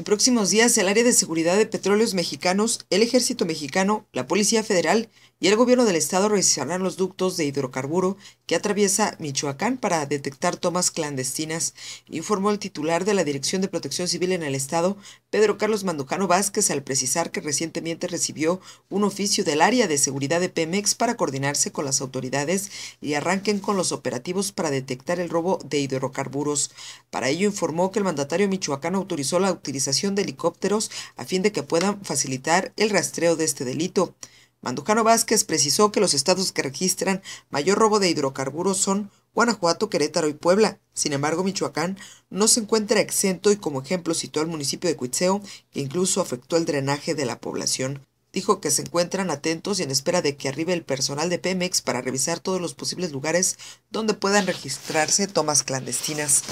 En próximos días, el área de seguridad de petróleos mexicanos, el ejército mexicano, la Policía Federal y el gobierno del estado revisarán los ductos de hidrocarburo que atraviesa Michoacán para detectar tomas clandestinas, informó el titular de la Dirección de Protección Civil en el estado, Pedro Carlos Mandujano Vázquez, al precisar que recientemente recibió un oficio del área de seguridad de Pemex para coordinarse con las autoridades y arranquen con los operativos para detectar el robo de hidrocarburos. Para ello informó que el mandatario michoacano autorizó la utilización de helicópteros a fin de que puedan facilitar el rastreo de este delito. Mandujano Vázquez precisó que los estados que registran mayor robo de hidrocarburos son Guanajuato, Querétaro y Puebla. Sin embargo, Michoacán no se encuentra exento y como ejemplo citó al municipio de Cuitzeo, que incluso afectó el drenaje de la población. Dijo que se encuentran atentos y en espera de que arribe el personal de Pemex para revisar todos los posibles lugares donde puedan registrarse tomas clandestinas.